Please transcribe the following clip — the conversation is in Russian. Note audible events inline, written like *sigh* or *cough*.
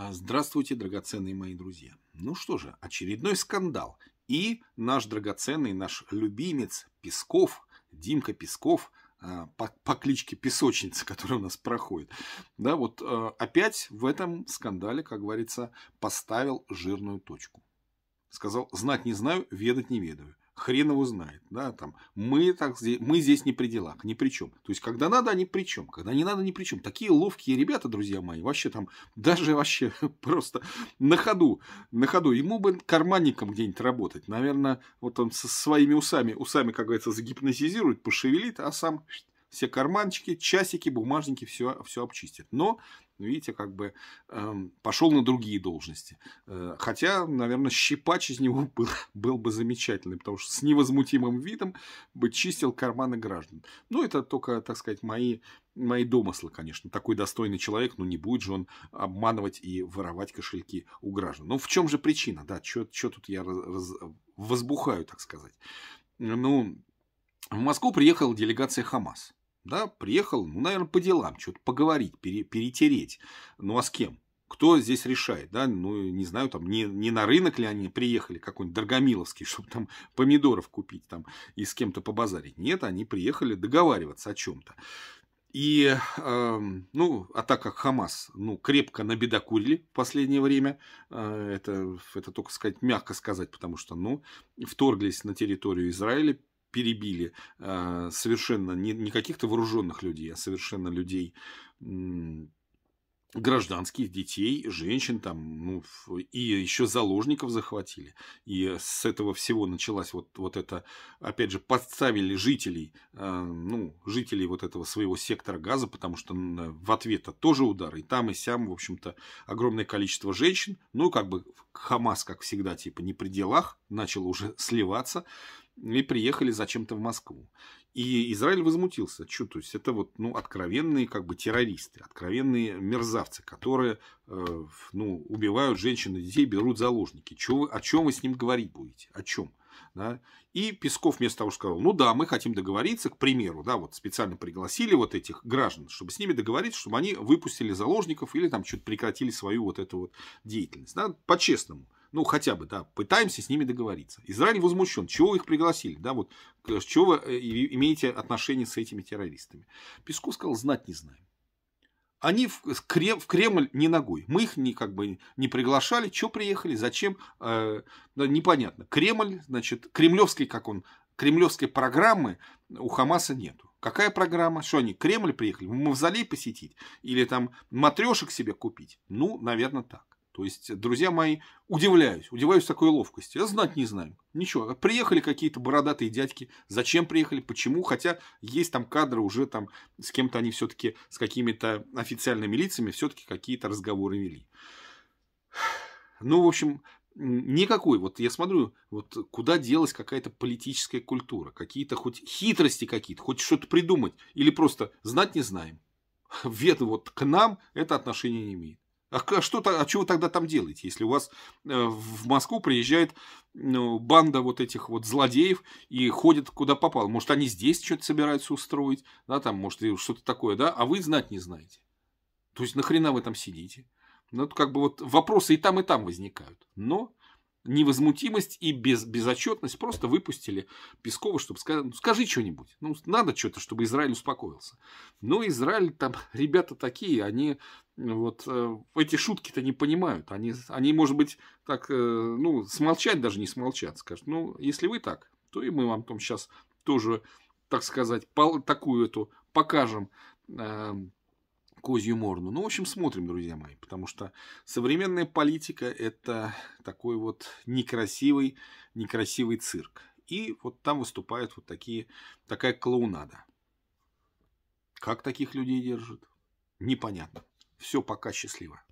А, здравствуйте, драгоценные мои друзья. Ну что же, очередной скандал. И наш драгоценный, наш любимец Песков, Димка Песков, а, по, по кличке Песочница, *laughs* который у нас проходит. Да, вот а, опять в этом скандале, как говорится, поставил жирную точку. Сказал, знать не знаю, ведать не ведаю хрен его знает, да, там, мы, так, мы здесь не при делах, ни при чем. То есть, когда надо, они при чем, когда не надо, ни при чем. Такие ловкие ребята, друзья мои, вообще там, *laughs* даже вообще *laughs* просто на ходу, на ходу. Ему бы карманником где-нибудь работать, наверное, вот он со своими усами, усами, как говорится, загипнотизирует, пошевелит, а сам все карманчики, часики, бумажники, все, все обчистит. Но, видите, как бы эм, пошел на другие должности. Э, хотя, наверное, щипач из него *laughs* был, был бы замечательный, потому что с невозмутимым видом бы чистил карманы граждан. Ну, это только, так сказать, мои, мои домыслы, конечно. Такой достойный человек, ну, не будет же он обманывать и воровать кошельки у граждан. Ну, в чем же причина? Да, что тут я раз, раз, возбухаю, так сказать. Э, ну, в Москву приехала делегация Хамас да, приехал, ну, наверное, по делам, что-то поговорить, пере, перетереть. Ну, а с кем? Кто здесь решает, да, ну, не знаю, там, не, не на рынок ли они приехали, какой-нибудь Драгомиловский, *laughs* чтобы там помидоров купить там и с кем-то побазарить. Нет, они приехали договариваться о чем-то. И, э, ну, а так как Хамас, ну, крепко набедокурили в последнее время, э, это, это только сказать, мягко сказать, потому что, ну, вторглись на территорию Израиля, перебили а, совершенно не, не каких-то вооруженных людей, а совершенно людей гражданских детей, женщин там, ну, и еще заложников захватили. И с этого всего началась вот, вот это, опять же, подставили жителей, э, ну, жителей вот этого своего сектора газа, потому что в ответ -то тоже удар, и там, и сям, в общем-то, огромное количество женщин, ну, как бы Хамас, как всегда, типа, не при делах, начал уже сливаться, и приехали зачем-то в Москву. И Израиль возмутился. Что, то есть это вот, ну, откровенные как бы террористы, откровенные мерзавцы, которые, э, ну, убивают женщин и детей, берут заложники. Че вы, о чем вы с ним говорить будете? О чем? Да? И Песков вместо того, что сказал, ну да, мы хотим договориться, к примеру, да, вот специально пригласили вот этих граждан, чтобы с ними договориться, чтобы они выпустили заложников или там что-то прекратили свою вот эту вот деятельность, да, по-честному ну, хотя бы, да, пытаемся с ними договориться. Израиль возмущен. Чего их пригласили? Да, вот, э, чего вы э, имеете отношение с этими террористами? Песков сказал, знать не знаем. Они в Кремль не ногой. Мы их не, как бы не приглашали. Чего приехали? Зачем? Э, непонятно. Кремль, значит, кремлевской, как он, кремлевской программы у Хамаса нету. Какая программа? Что они, Кремль приехали? В мавзолей посетить? Или там матрешек себе купить? Ну, наверное, так. То есть, друзья мои, удивляюсь, удивляюсь такой ловкости. Я а знать не знаю. Ничего, а приехали какие-то бородатые дядьки. Зачем приехали, почему? Хотя есть там кадры уже там с кем-то они все-таки, с какими-то официальными лицами все-таки какие-то разговоры вели. Ну, в общем, никакой. Вот я смотрю, вот куда делась какая-то политическая культура, какие-то хоть хитрости какие-то, хоть что-то придумать, или просто знать не знаем. *laughs* Вет вот к нам это отношение не имеет. А, а что, то а чего тогда там делаете, если у вас э, в Москву приезжает ну, банда вот этих вот злодеев и ходит куда попало? Может, они здесь что-то собираются устроить, да, там, может, что-то такое, да, а вы знать не знаете. То есть, нахрена вы там сидите? Ну, это как бы вот вопросы и там, и там возникают. Но невозмутимость и без, безотчетность просто выпустили Пескова, чтобы сказать, «Ну, скажи что-нибудь. Ну, надо что-то, чтобы Израиль успокоился. Но Израиль, там, *laughs* ребята такие, они вот э, эти шутки-то не понимают. Они, они, может быть, так, э, ну, смолчать даже не смолчат. Скажут, ну, если вы так, то и мы вам там сейчас тоже, так сказать, пол, такую эту покажем э, козью морну. Ну, в общем, смотрим, друзья мои, потому что современная политика – это такой вот некрасивый, некрасивый цирк. И вот там выступают вот такие, такая клоунада. Как таких людей держат? Непонятно. Все, пока, счастливо.